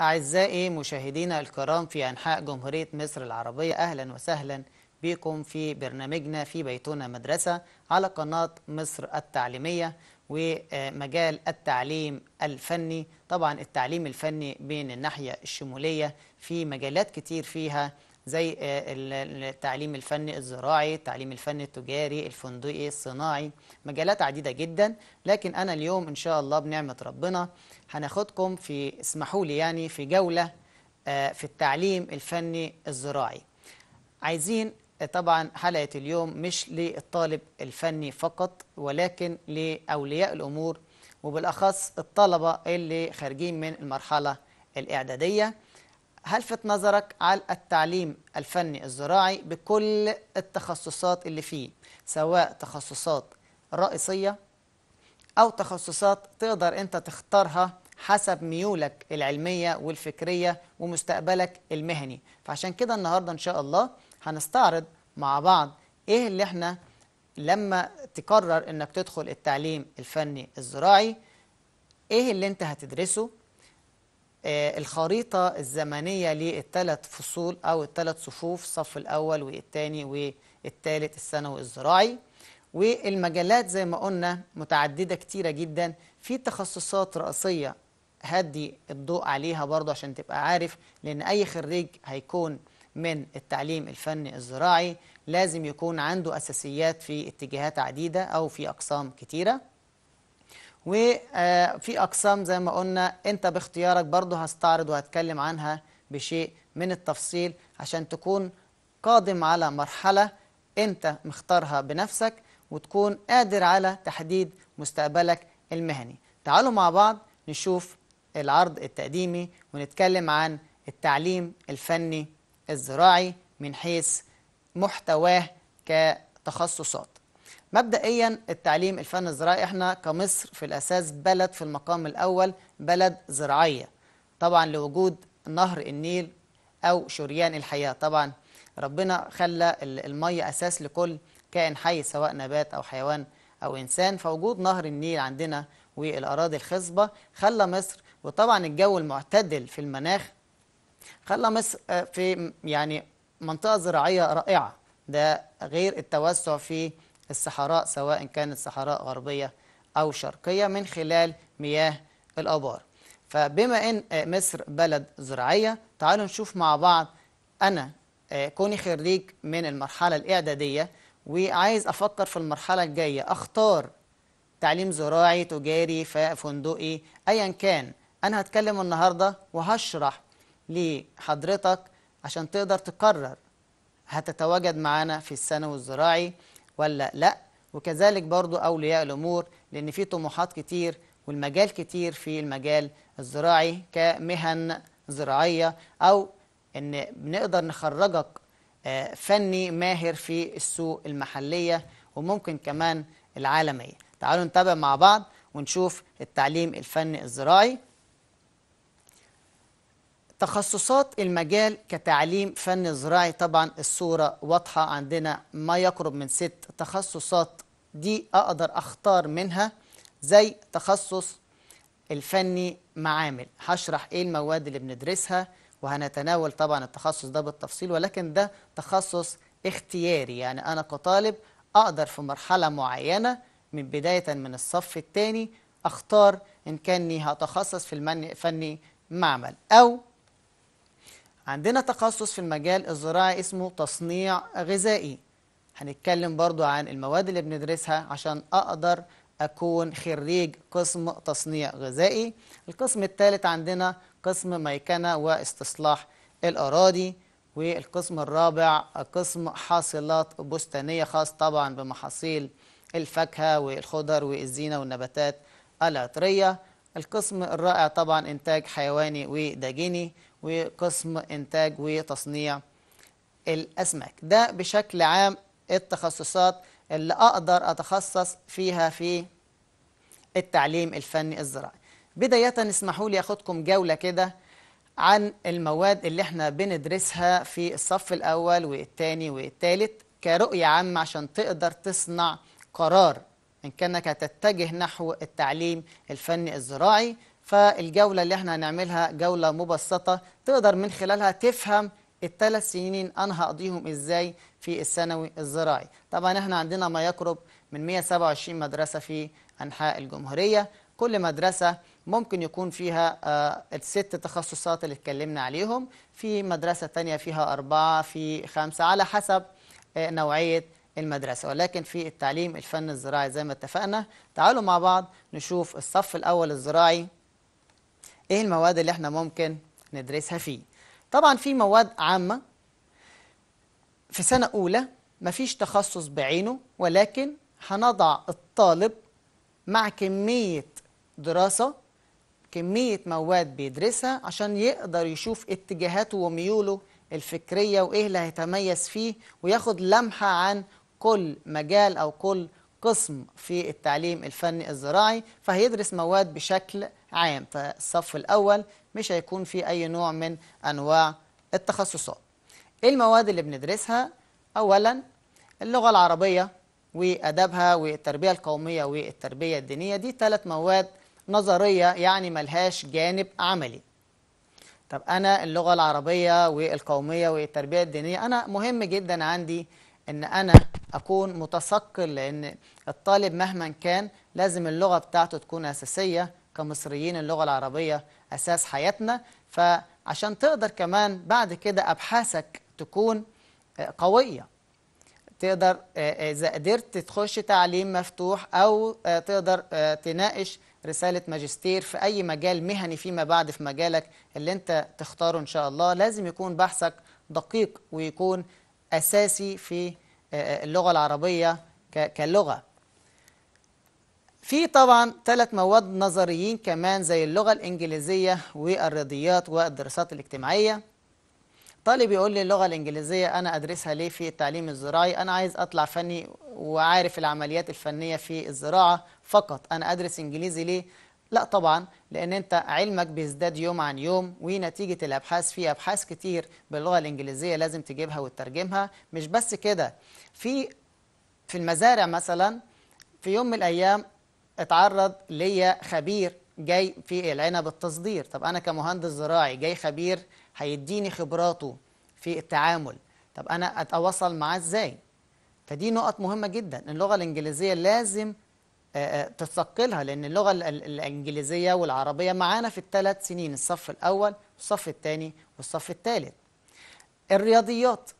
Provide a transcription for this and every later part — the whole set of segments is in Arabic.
أعزائي مشاهدينا الكرام في أنحاء جمهورية مصر العربية أهلا وسهلا بكم في برنامجنا في بيتنا مدرسة على قناة مصر التعليمية ومجال التعليم الفني طبعا التعليم الفني بين الناحية الشمولية في مجالات كتير فيها زي آه، التعليم الفني الزراعي التعليم الفني التجاري الفندقي الصناعي مجالات عديدة جدا لكن أنا اليوم إن شاء الله بنعمة ربنا هناخدكم في اسمحوا لي يعني في جولة آه، في التعليم الفني الزراعي عايزين آه، طبعا حلقة اليوم مش للطالب الفني فقط ولكن لأولياء الأمور وبالأخص الطلبة اللي خارجين من المرحلة الإعدادية هلفت نظرك على التعليم الفني الزراعي بكل التخصصات اللي فيه سواء تخصصات رئيسية أو تخصصات تقدر أنت تختارها حسب ميولك العلمية والفكرية ومستقبلك المهني فعشان كده النهاردة إن شاء الله هنستعرض مع بعض إيه اللي إحنا لما تقرر إنك تدخل التعليم الفني الزراعي إيه اللي أنت هتدرسه آه، الخريطة الزمنية للثلاث فصول أو الثلاث صفوف الصف الأول والثاني والثالث الثانوي الزراعي والمجالات زي ما قلنا متعددة كتيرة جدا في تخصصات رئيسية هدي الضوء عليها برضه عشان تبقى عارف لأن أي خريج هيكون من التعليم الفني الزراعي لازم يكون عنده أساسيات في اتجاهات عديدة أو في أقسام كتيرة وفي أقسام زي ما قلنا أنت باختيارك برضه هستعرض وهتكلم عنها بشيء من التفصيل عشان تكون قادم على مرحلة أنت مختارها بنفسك وتكون قادر على تحديد مستقبلك المهني تعالوا مع بعض نشوف العرض التقديمي ونتكلم عن التعليم الفني الزراعي من حيث محتواه كتخصصات مبدئيا التعليم الفن الزراعي احنا كمصر في الأساس بلد في المقام الأول بلد زراعية طبعا لوجود نهر النيل أو شريان الحياة طبعا ربنا خلى المية أساس لكل كائن حي سواء نبات أو حيوان أو إنسان فوجود نهر النيل عندنا والأراضي الخصبة خلى مصر وطبعا الجو المعتدل في المناخ خلى مصر آه، في يعني منطقة زراعية رائعة ده غير التوسع في الصحراء سواء كانت صحراء غربية أو شرقية من خلال مياه الآبار فبما أن آه، مصر بلد زراعية تعالوا نشوف مع بعض أنا آه، كوني خريج من المرحلة الإعدادية وعايز أفكر في المرحلة الجاية أختار تعليم زراعي تجاري فندقي أيا كان أنا هتكلم النهاردة وهشرح لحضرتك عشان تقدر تقرر هتتواجد معانا في الثانوي الزراعي ولا لا وكذلك برضو أولياء الأمور لأن في طموحات كتير والمجال كتير في المجال الزراعي كمهن زراعية أو أن بنقدر نخرجك آه، فني ماهر في السوق المحلية وممكن كمان العالمية تعالوا نتابع مع بعض ونشوف التعليم الفني الزراعي تخصصات المجال كتعليم فن زراعي طبعا الصورة واضحة عندنا ما يقرب من ست تخصصات دي أقدر أختار منها زي تخصص الفني معامل هشرح إيه المواد اللي بندرسها وهنتناول طبعا التخصص ده بالتفصيل ولكن ده تخصص اختياري يعني أنا كطالب أقدر في مرحلة معينة من بداية من الصف الثاني أختار إن كاني هتخصص في الفني معمل أو عندنا تخصص في المجال الزراعي اسمه تصنيع غذائي هنتكلم برضو عن المواد اللي بندرسها عشان أقدر أكون خريج قسم تصنيع غذائي القسم الثالث عندنا قسم ميكنة واستصلاح الأراضي والقسم الرابع قسم حاصلات بستانية خاص طبعا بمحاصيل الفاكهة والخضر والزينة والنباتات العطرية القسم الرائع طبعا إنتاج حيواني ودجيني وقسم إنتاج وتصنيع الأسماك ده بشكل عام التخصصات اللي أقدر أتخصص فيها في التعليم الفني الزراعي بداية اسمحوا لي أخدكم جولة كده عن المواد اللي احنا بندرسها في الصف الأول والتاني والتالت كرؤية عامة عشان تقدر تصنع قرار إن كانك هتتجه نحو التعليم الفني الزراعي فالجولة اللي احنا هنعملها جولة مبسطة تقدر من خلالها تفهم الثلاث سنين أنا هقضيهم إزاي في الثانوي الزراعي طبعا احنا عندنا ما يقرب من 127 مدرسة في أنحاء الجمهورية كل مدرسة ممكن يكون فيها آه، الست تخصصات اللي اتكلمنا عليهم في مدرسة تانية فيها أربعة في خمسة على حسب آه، نوعية المدرسة ولكن في التعليم الفن الزراعي زي ما اتفقنا تعالوا مع بعض نشوف الصف الأول الزراعي ايه المواد اللي احنا ممكن ندرسها فيه طبعا في مواد عامة في سنة أولى مفيش تخصص بعينه ولكن هنضع الطالب مع كمية دراسة كمية مواد بيدرسها عشان يقدر يشوف اتجاهاته وميوله الفكرية وإيه اللي هيتميز فيه وياخد لمحة عن كل مجال أو كل قسم في التعليم الفني الزراعي فهيدرس مواد بشكل عام فالصف الأول مش هيكون في أي نوع من أنواع التخصصات إيه المواد اللي بندرسها؟ أولا اللغة العربية وأدابها والتربية القومية والتربية الدينية دي ثلاث مواد نظرية يعني ملهاش جانب عملي طب أنا اللغة العربية والقومية والتربية الدينية أنا مهم جدا عندي ان انا اكون متثقل لان الطالب مهما كان لازم اللغه بتاعته تكون اساسيه كمصريين اللغة العربية أساس حياتنا فعشان تقدر كمان بعد كده أبحاثك تكون آه، قوية تقدر آه، آه، إذا قدرت تخش تعليم مفتوح أو تقدر تناقش رسالة ماجستير في أي مجال مهني فيما بعد في مجالك اللي أنت تختاره إن شاء الله لازم يكون بحثك دقيق ويكون أساسي في اللغة العربية كلغة في طبعا ثلاث مواد نظريين كمان زي اللغة الإنجليزية والرياضيات والدراسات الاجتماعية طالب يقول لي اللغة الإنجليزية أنا أدرسها ليه في التعليم الزراعي أنا عايز أطلع فني وعارف العمليات الفنية في الزراعة فقط أنا أدرس إنجليزي ليه لا طبعا لان انت علمك بيزداد يوم عن يوم ونتيجه الابحاث في ابحاث كتير باللغه الانجليزيه لازم تجيبها وتترجمها مش بس كده في في المزارع مثلا في يوم من الايام اتعرض ليا خبير جاي في العنب التصدير طب انا كمهندس زراعي جاي خبير هيديني خبراته في التعامل طب انا اتواصل معاه ازاي فدي نقط مهمه جدا اللغه الانجليزيه لازم آه، آه، تثقلها لان اللغه الانجليزيه والعربيه معانا في الثلاث سنين الصف الاول والصف الثاني والصف الثالث الرياضيات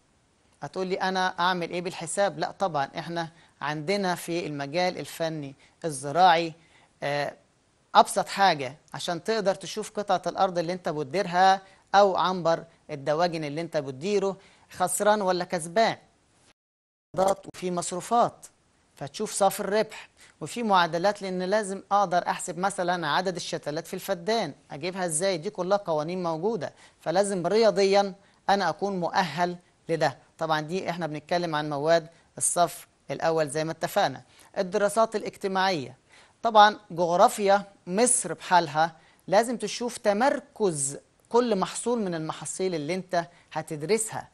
هتقول لي انا اعمل ايه بالحساب لا طبعا احنا عندنا في المجال الفني الزراعي آه، أبسط حاجة عشان تقدر تشوف قطعة الأرض اللي أنت بتديرها أو عنبر الدواجن اللي أنت بتديره خسران ولا كسبان وفي مصروفات فتشوف صافي الربح وفي معادلات لان لازم اقدر احسب مثلا عدد الشتلات في الفدان اجيبها ازاي دي كلها قوانين موجوده فلازم رياضيا انا اكون مؤهل لده طبعا دي احنا بنتكلم عن مواد الصف الأول زي ما اتفقنا الدراسات الاجتماعية طبعا جغرافيا مصر بحالها لازم تشوف تمركز كل محصول من المحاصيل اللي انت هتدرسها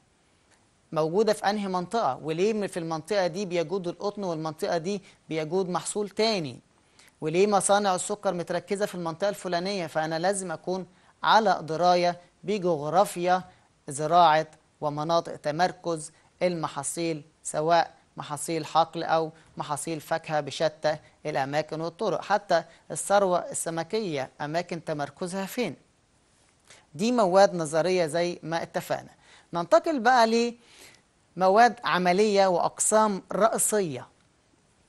موجودة في أنهي منطقة وليه في المنطقة دي بيجود القطن والمنطقة دي بيجود محصول تاني وليه مصانع السكر متركزة في المنطقة الفلانية فأنا لازم أكون على دراية بجغرافيا زراعة ومناطق تمركز المحاصيل سواء محاصيل حقل أو محاصيل فاكهة بشتى الأماكن والطرق حتى الثروة السمكية أماكن تمركزها فين دي مواد نظرية زي ما اتفقنا ننتقل بقى لمواد عملية وأقسام رئيسية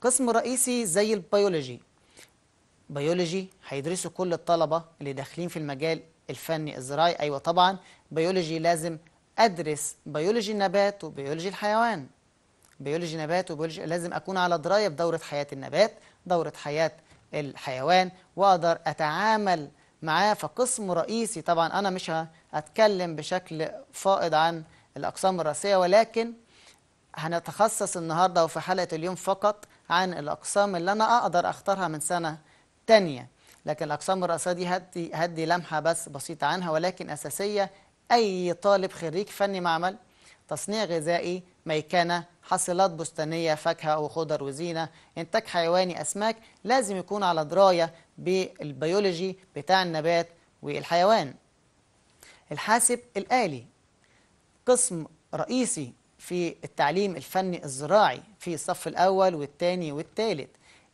قسم رئيسي زي البيولوجي بيولوجي هيدرسوا كل الطلبة اللي داخلين في المجال الفني الزراعي أيوة طبعا بيولوجي لازم أدرس بيولوجي النبات وبيولوجي الحيوان بيولوجي نبات وبيولوجي لازم أكون على دراية بدورة حياة النبات دورة حياة الحيوان وأقدر أتعامل معاه فقسم رئيسي طبعا أنا مش هتكلم بشكل فائض عن الأقسام الرئيسية ولكن هنتخصص النهاردة وفي حلقة اليوم فقط عن الأقسام اللي أنا أقدر أختارها من سنة تانية لكن الأقسام الرئيسية دي هدي, هدي لمحة بس بسيطة عنها ولكن أساسية أي طالب خريج فني معمل تصنيع غذائي ميكانه حاصلات بستانية فاكهة وخضر وزينة إنتاج حيواني أسماك لازم يكون على دراية بالبيولوجي بتاع النبات والحيوان الحاسب الآلي قسم رئيسي في التعليم الفني الزراعي في الصف الأول والثاني والثالث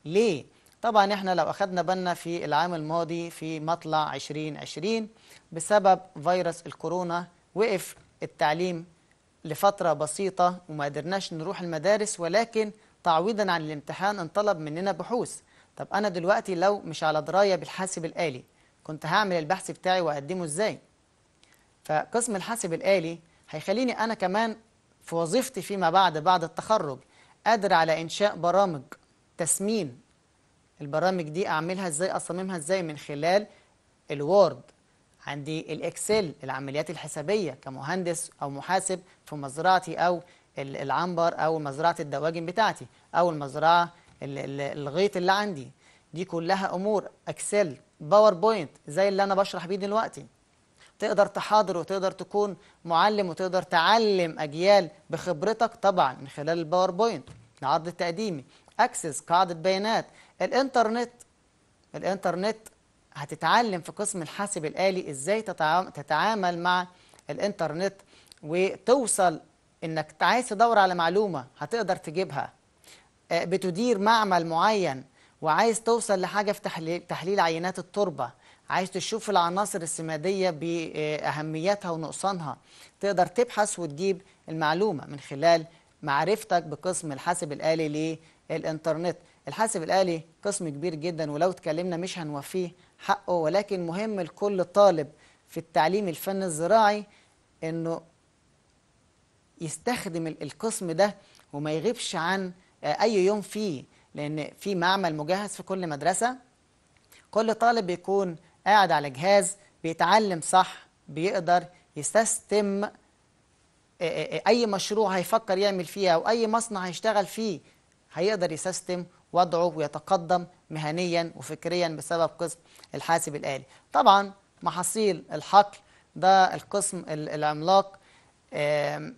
ليه؟ طبعا احنا لو أخدنا بالنا في العام الماضي في مطلع 2020 بسبب فيروس الكورونا وقف التعليم لفترة بسيطة وما قدرناش نروح المدارس ولكن تعويضا عن الامتحان انطلب مننا بحوث طب أنا دلوقتي لو مش على دراية بالحاسب الآلي كنت هعمل البحث بتاعي وأقدمه إزاي فقسم الحاسب الآلي هيخليني أنا كمان في وظيفتي فيما بعد بعد التخرج قادر على إنشاء برامج تسمين البرامج دي أعملها إزاي أصممها إزاي من خلال الوورد عندي الاكسل العمليات الحسابيه كمهندس او محاسب في مزرعتي او العنبر او مزرعه الدواجن بتاعتي او المزرعه الغيط اللي عندي دي كلها امور اكسل باوربوينت زي اللي انا بشرح بيه دلوقتي تقدر تحاضر وتقدر تكون معلم وتقدر تعلم اجيال بخبرتك طبعا من خلال الباوربوينت العرض التقديمي اكسس قاعده بيانات الانترنت الانترنت هتتعلم في قسم الحاسب الآلي إزاي تتعامل مع الإنترنت وتوصل إنك عايز تدور على معلومة هتقدر تجيبها آه، بتدير معمل معين وعايز توصل لحاجة في تحليل عينات التربة عايز تشوف العناصر السمادية بأهميتها ونقصانها تقدر تبحث وتجيب المعلومة من خلال معرفتك بقسم الحاسب الآلي للإنترنت الحاسب الآلي قسم كبير جدا ولو اتكلمنا مش هنوفيه حقه ولكن مهم لكل طالب في التعليم الفن الزراعي انه يستخدم القسم ده وما يغيبش عن آه، اي يوم فيه لان في معمل مجهز في كل مدرسه كل طالب بيكون قاعد على جهاز بيتعلم صح بيقدر يستستم آه، آه، اي مشروع هيفكر يعمل فيه او اي مصنع هيشتغل فيه هيقدر يستستم وضعه ويتقدم مهنيا وفكريا بسبب قسم الحاسب الآلي طبعا محاصيل الحقل ده القسم العملاق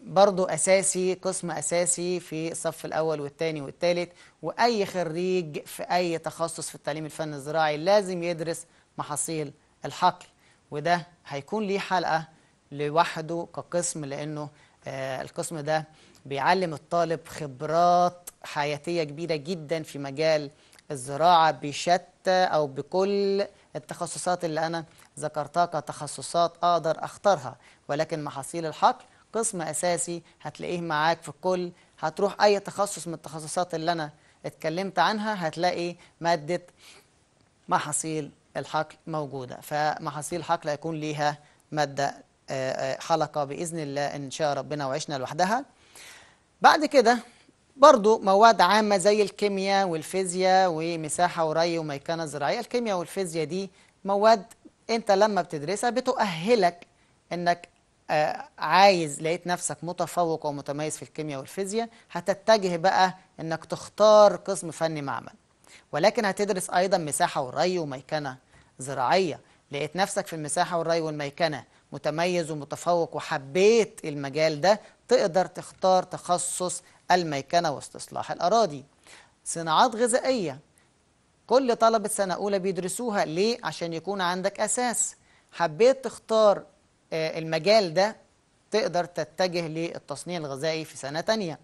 برضو أساسي قسم أساسي في الصف الأول والثاني والثالث وأي خريج في أي تخصص في التعليم الفني الزراعي لازم يدرس محاصيل الحقل وده هيكون ليه حلقة لوحده كقسم لأنه آه، القسم ده بيعلم الطالب خبرات حياتية كبيرة جدا في مجال الزراعة بشتى أو بكل التخصصات اللي أنا ذكرتها كتخصصات أقدر أختارها ولكن محاصيل الحقل قسم أساسي هتلاقيه معاك في كل هتروح أي تخصص من التخصصات اللي أنا اتكلمت عنها هتلاقي مادة محاصيل الحقل موجودة فمحاصيل الحقل هيكون ليها مادة آه، آه، حلقة بإذن الله إن شاء ربنا وعشنا لوحدها بعد كده برضو مواد عامة زي الكيمياء والفيزياء ومساحة وري وميكنة زراعية الكيمياء والفيزياء دي مواد انت لما بتدرسها بتؤهلك انك آه، عايز لقيت نفسك متفوق ومتميز في الكيمياء والفيزياء هتتجه بقى انك تختار قسم فني معمل ولكن هتدرس ايضا مساحة وري وميكنة زراعية لقيت نفسك في المساحة والري والميكنة متميز ومتفوق وحبيت المجال ده تقدر تختار تخصص الميكنة واستصلاح الأراضي صناعات غذائية كل طلبة سنة أولى بيدرسوها ليه؟ عشان يكون عندك أساس حبيت تختار آه، المجال ده تقدر تتجه للتصنيع الغذائي في سنة تانية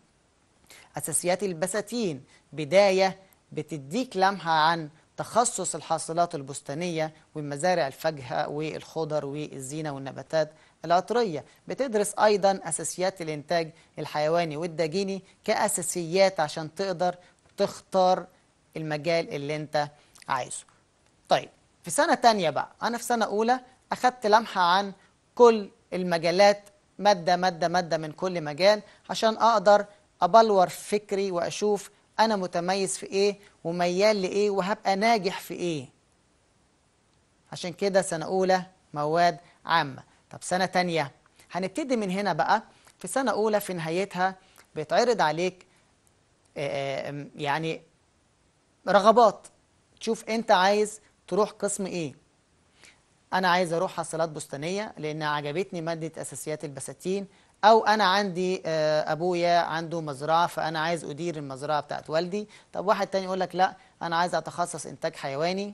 أساسيات البساتين بداية بتديك لمحة عن تخصص الحاصلات البستانية ومزارع الفجهة والخضر والزينة والنباتات العطرية بتدرس أيضا أساسيات الإنتاج الحيواني والدجيني كأساسيات عشان تقدر تختار المجال اللي أنت عايزه طيب في سنة تانية بقى أنا في سنة أولى أخدت لمحة عن كل المجالات مادة مادة مادة من كل مجال عشان أقدر أبلور فكري وأشوف أنا متميز في إيه وميال لإيه وهبقى ناجح في إيه عشان كده سنة أولى مواد عامة طب سنة تانية هنبتدي من هنا بقى في سنة أولى في نهايتها بيتعرض عليك آه، يعني رغبات تشوف أنت عايز تروح قسم إيه أنا عايز أروح حاصلات بستانية لأن عجبتني مادة أساسيات البساتين او انا عندي آه، ابويا عنده مزرعه فانا عايز ادير المزرعه بتاعت والدي طب واحد تاني يقول لك لا انا عايز اتخصص انتاج حيواني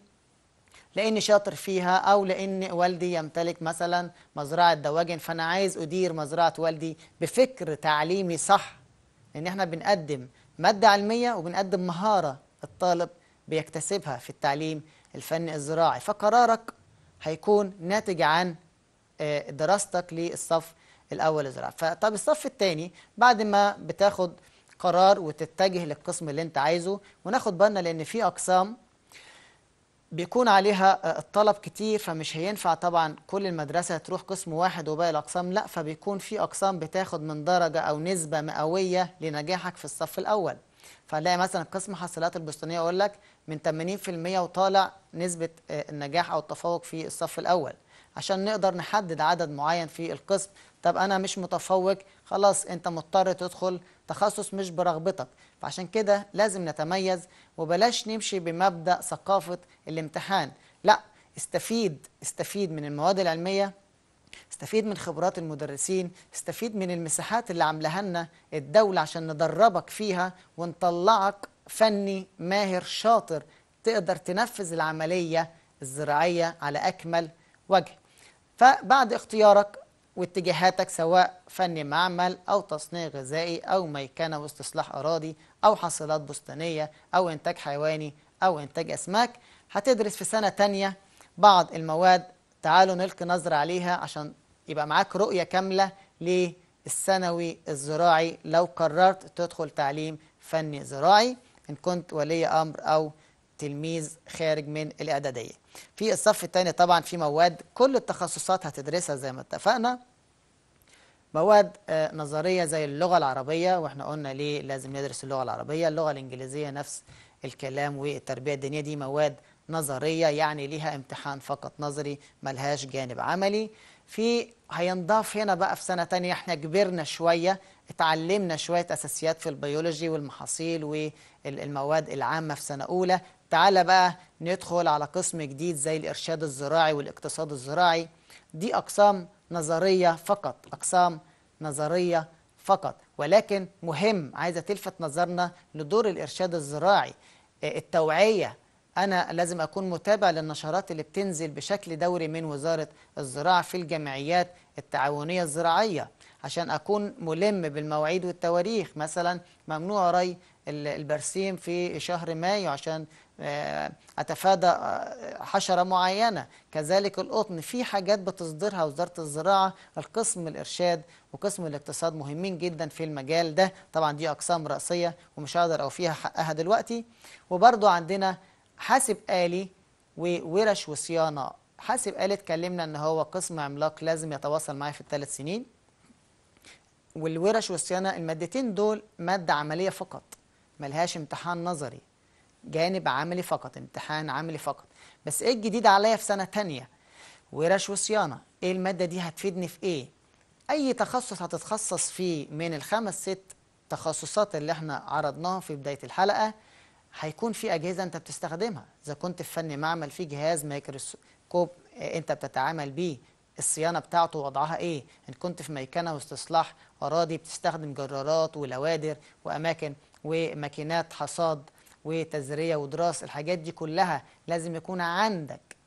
لاني شاطر فيها او لان والدي يمتلك مثلا مزرعه دواجن فانا عايز ادير مزرعه والدي بفكر تعليمي صح لان احنا بنقدم ماده علميه وبنقدم مهاره الطالب بيكتسبها في التعليم الفني الزراعي فقرارك هيكون ناتج عن آه، دراستك للصف الاول الزراعه فطب الصف الثاني بعد ما بتاخد قرار وتتجه للقسم اللي انت عايزه وناخد بالنا لان في اقسام بيكون عليها آه، الطلب كتير فمش هينفع طبعا كل المدرسه تروح قسم واحد وباقي الاقسام لا فبيكون في اقسام بتاخد من درجه او نسبه مئويه لنجاحك في الصف الاول فنلاقي مثلا قسم حاصلات البستانيه اقول لك من 80% وطالع نسبه آه، النجاح او التفوق في الصف الاول عشان نقدر نحدد عدد معين في القسم طب انا مش متفوق خلاص انت مضطر تدخل تخصص مش برغبتك فعشان كده لازم نتميز وبلاش نمشي بمبدا ثقافه الامتحان لا استفيد استفيد من المواد العلميه استفيد من خبرات المدرسين استفيد من المساحات اللي عاملاها لنا الدوله عشان ندربك فيها ونطلعك فني ماهر شاطر تقدر تنفذ العمليه الزراعيه على اكمل وجه فبعد اختيارك واتجاهاتك سواء فن معمل أو تصنيع غذائي أو ميكنة واستصلاح أراضي أو حصيلات بستانية أو إنتاج حيواني أو إنتاج أسماك هتدرس في سنة تانية بعض المواد تعالوا نلقي نظرة عليها عشان يبقى معاك رؤية كاملة للثانوي الزراعي لو قررت تدخل تعليم فني زراعي إن كنت ولي أمر أو تلميذ خارج من الاعداديه في الصف الثاني طبعا في مواد كل التخصصات هتدرسها زي ما اتفقنا مواد آه، نظريه زي اللغه العربيه واحنا قلنا ليه لازم ندرس اللغه العربيه اللغه الانجليزيه نفس الكلام والتربيه الدينيه دي مواد نظريه يعني ليها امتحان فقط نظري ملهاش جانب عملي في هينضاف هنا بقى في سنه ثانيه احنا كبرنا شويه اتعلمنا شويه اساسيات في البيولوجي والمحاصيل والمواد العامه في سنه اولى تعالى بقى ندخل على قسم جديد زي الإرشاد الزراعي والاقتصاد الزراعي دي أقسام نظرية فقط أقسام نظرية فقط ولكن مهم عايزة تلفت نظرنا لدور الإرشاد الزراعي آه، التوعية أنا لازم أكون متابع للنشرات اللي بتنزل بشكل دوري من وزارة الزراعة في الجمعيات التعاونية الزراعية عشان أكون ملم بالمواعيد والتواريخ مثلا ممنوع ري البرسيم في شهر مايو عشان آه، أتفادى آه، حشرة معينة كذلك القطن في حاجات بتصدرها وزارة الزراعة القسم الإرشاد وقسم الاقتصاد مهمين جدا في المجال ده طبعا دي أقسام رأسية ومش هقدر أو فيها حقها دلوقتي وبرده عندنا حاسب آلي وورش وصيانة حاسب آلي اتكلمنا أن هو قسم عملاق لازم يتواصل معي في الثلاث سنين والورش والصيانة المادتين دول مادة عملية فقط ملهاش امتحان نظري جانب عملي فقط امتحان عملي فقط بس ايه الجديد عليا في سنه تانية ورش وصيانه ايه الماده دي هتفيدني في ايه اي تخصص هتتخصص فيه من الخمس ست تخصصات اللي احنا عرضناها في بدايه الحلقه هيكون في اجهزه انت بتستخدمها اذا كنت في فني معمل في جهاز مايكروسكوب آه، انت بتتعامل بيه الصيانه بتاعته وضعها ايه ان كنت في ميكنه واستصلاح اراضي بتستخدم جرارات ولوادر واماكن وماكينات حصاد وتزرية ودراسة الحاجات دي كلها لازم يكون عندك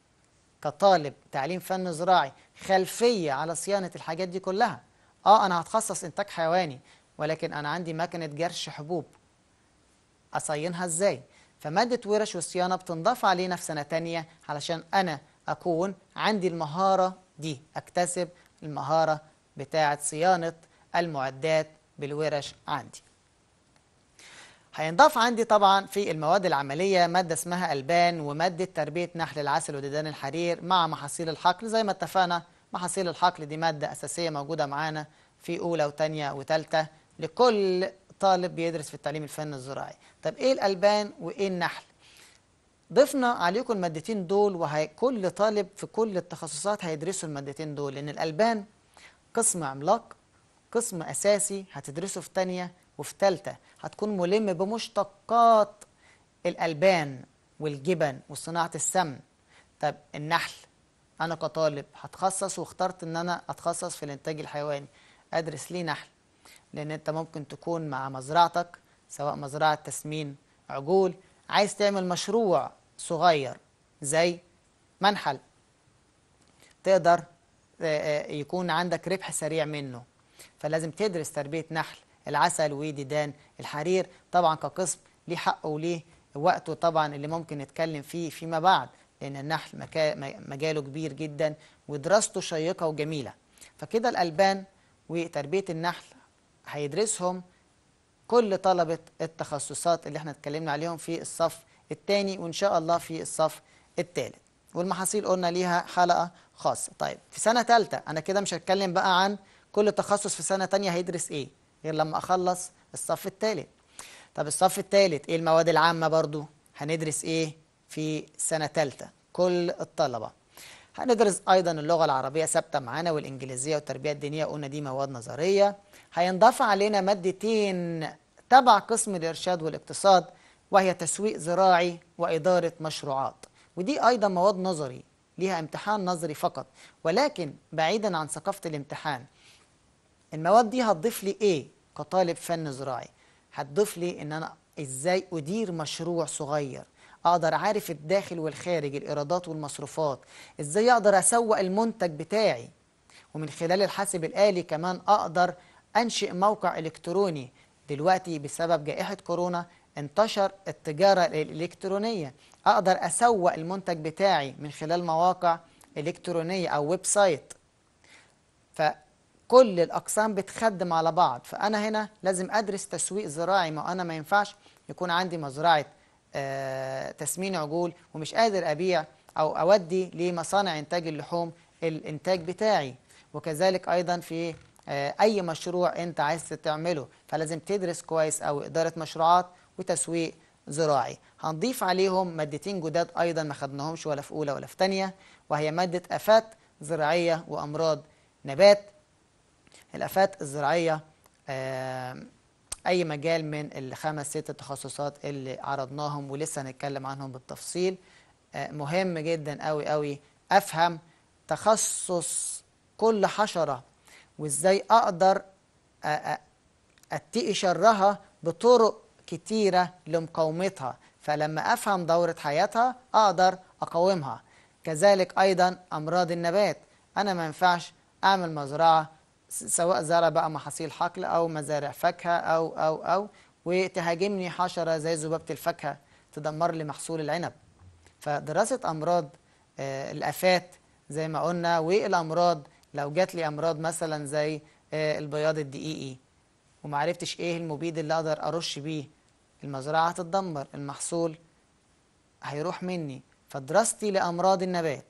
كطالب تعليم فن زراعي خلفية على صيانة الحاجات دي كلها اه انا هتخصص انتاج حيواني ولكن انا عندي مكنة جرش حبوب اصينها ازاي فمادة ورش والصيانة بتنضاف علينا في سنة تانية علشان انا اكون عندي المهارة دي اكتسب المهارة بتاعة صيانة المعدات بالورش عندي هينضاف عندي طبعا في المواد العملية مادة اسمها ألبان ومادة تربية نحل العسل وديدان الحرير مع محاصيل الحقل زي ما اتفقنا محاصيل الحقل دي مادة أساسية موجودة معانا في أولى وتانية وتالتة لكل طالب بيدرس في التعليم الفني الزراعي طب إيه الألبان وإيه النحل؟ ضفنا عليكم المادتين دول وكل طالب في كل التخصصات هيدرسوا المادتين دول لأن الألبان قسم عملاق قسم أساسي هتدرسه في تانية وفي ثالثة هتكون ملم بمشتقات الألبان والجبن وصناعة السمن طب النحل أنا كطالب هتخصص واخترت إن أنا أتخصص في الإنتاج الحيواني أدرس ليه نحل لأن أنت ممكن تكون مع مزرعتك سواء مزرعة تسمين عجول عايز تعمل مشروع صغير زي منحل تقدر يكون عندك ربح سريع منه فلازم تدرس تربية نحل العسل وديدان الحرير طبعا كقسم ليه حقه وليه وقته طبعا اللي ممكن نتكلم فيه فيما بعد لأن النحل مجاله كبير جدا ودراسته شيقة وجميلة فكده الألبان وتربية النحل هيدرسهم كل طلبة التخصصات اللي احنا اتكلمنا عليهم في الصف الثاني وإن شاء الله في الصف الثالث والمحاصيل قلنا ليها حلقة خاصة طيب في سنة ثالثة أنا كده مش هتكلم بقى عن كل تخصص في سنة ثانيه هيدرس إيه غير لما اخلص الصف الثالث طب الصف الثالث ايه المواد العامه برضو هندرس ايه في سنه ثالثه كل الطلبه هندرس ايضا اللغه العربيه ثابته معانا والانجليزيه والتربيه الدينيه قلنا دي مواد نظريه هينضاف علينا مادتين تبع قسم الارشاد والاقتصاد وهي تسويق زراعي واداره مشروعات ودي ايضا مواد نظري ليها امتحان نظري فقط ولكن بعيدا عن ثقافه الامتحان المواد دي هتضيف لي ايه كطالب فن زراعي هتضيف لي ان انا ازاي ادير مشروع صغير اقدر عارف الداخل والخارج الايرادات والمصروفات ازاي اقدر اسوق المنتج بتاعي ومن خلال الحاسب الالي كمان اقدر انشئ موقع الكتروني دلوقتي بسبب جائحه كورونا انتشر التجاره الالكترونيه اقدر اسوق المنتج بتاعي من خلال مواقع الكترونيه او ويب سايت كل الأقسام بتخدم على بعض فأنا هنا لازم أدرس تسويق زراعي ما أنا ما ينفعش يكون عندي مزرعة آه، تسمين عجول ومش قادر أبيع أو أودي لمصانع إنتاج اللحوم الإنتاج بتاعي وكذلك أيضا في آه، أي مشروع أنت عايز تعمله فلازم تدرس كويس أو إدارة مشروعات وتسويق زراعي هنضيف عليهم مادتين جداد أيضا ما خدناهمش ولا في أولى ولا في ثانيه وهي مادة آفات زراعية وأمراض نبات الآفات الزراعية آه، أي مجال من الخمس ست تخصصات اللي عرضناهم ولسه هنتكلم عنهم بالتفصيل آه، مهم جدا أوي أوي أفهم تخصص كل حشرة وإزاي أقدر أتقي شرها بطرق كتيرة لمقاومتها فلما أفهم دورة حياتها أقدر أقاومها كذلك أيضا أمراض النبات أنا ما ينفعش أعمل مزرعة سواء زرع بقى محاصيل حقل أو مزارع فاكهة أو أو أو وتهاجمني حشرة زي ذبابة الفاكهة تدمر لي محصول العنب فدراسة أمراض آه، الآفات زي ما قلنا والأمراض لو جات لي أمراض مثلا زي آه، البياض الدقيقي ومعرفتش إيه المبيد اللي أقدر أرش بيه المزرعة هتتدمر المحصول هيروح مني فدراستي لأمراض النبات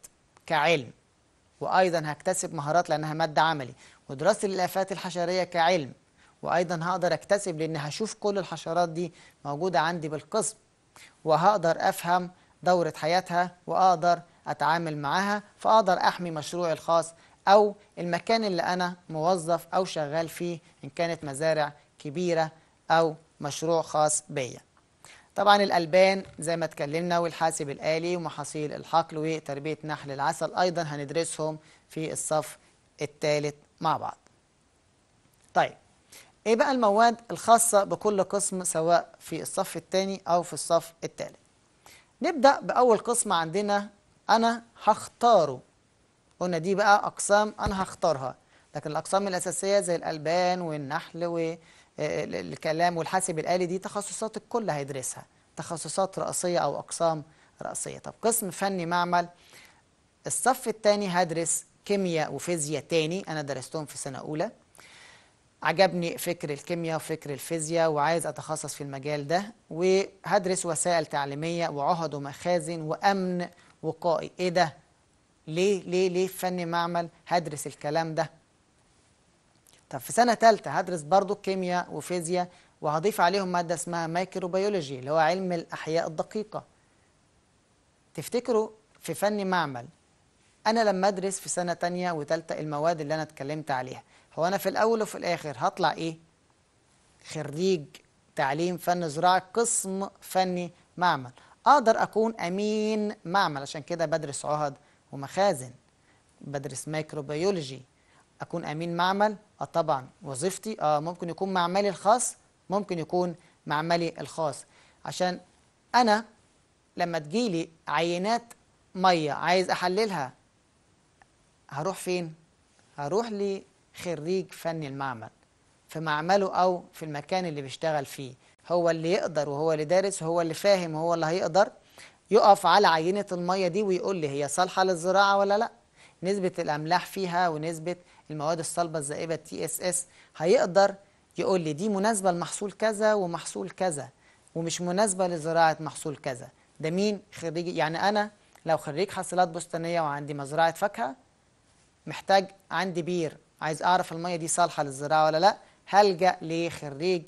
كعلم وأيضا هكتسب مهارات لأنها مادة عملي ودراسة الآفات الحشرية كعلم وأيضا هقدر أكتسب لأن هشوف كل الحشرات دي موجودة عندي بالقسم وهقدر أفهم دورة حياتها وأقدر أتعامل معاها فأقدر أحمي مشروعي الخاص أو المكان اللي أنا موظف أو شغال فيه إن كانت مزارع كبيرة أو مشروع خاص بيا طبعا الألبان زي ما اتكلمنا والحاسب الآلي ومحاصيل الحقل وتربية نحل العسل أيضا هندرسهم في الصف الثالث مع بعض طيب ايه بقى المواد الخاصة بكل قسم سواء في الصف الثاني او في الصف الثالث نبدأ بأول قسم عندنا أنا هختاره قلنا دي بقى أقسام أنا هختارها لكن الأقسام الأساسية زي الألبان والنحل والكلام آه، والحاسب الآلي دي تخصصات الكل هيدرسها تخصصات رأسية أو أقسام رأسية طب قسم فني معمل الصف الثاني هدرس كيمياء وفيزياء تاني أنا درستهم في سنة أولى عجبني فكر الكيمياء وفكر الفيزياء وعايز أتخصص في المجال ده وهدرس وسائل تعليمية وعهد ومخازن وأمن وقائي إيه ده؟ ليه ليه ليه فن معمل هدرس الكلام ده؟ طب في سنة ثالثه هدرس برضو كيمياء وفيزياء وهضيف عليهم مادة اسمها مايكروبيولوجي اللي هو علم الأحياء الدقيقة تفتكروا في فن معمل أنا لما أدرس في سنة تانية وتالتة المواد اللي أنا اتكلمت عليها هو أنا في الأول وفي الآخر هطلع إيه؟ خريج تعليم فن زراعة قسم فني معمل أقدر أكون أمين معمل عشان كده بدرس عهد ومخازن بدرس مايكروبيولوجي أكون أمين معمل؟ آه طبعا وظيفتي آه ممكن يكون معملي الخاص ممكن يكون معملي الخاص عشان أنا لما تجيلي عينات مية عايز أحللها هروح فين؟ هروح لخريج فني المعمل في معمله أو في المكان اللي بيشتغل فيه هو اللي يقدر وهو اللي دارس وهو اللي فاهم وهو اللي هيقدر يقف على عينة المية دي ويقول لي هي صالحة للزراعة ولا لأ نسبة الأملاح فيها ونسبة المواد الصلبة الزائبة تي اس اس هيقدر يقول لي دي مناسبة لمحصول كذا ومحصول كذا ومش مناسبة لزراعة محصول كذا ده مين خريج يعني أنا لو خريج حاصلات بستانية وعندي مزرعة فاكهة محتاج عندي بير عايز أعرف المية دي صالحة للزراعة ولا لأ هلجأ لخريج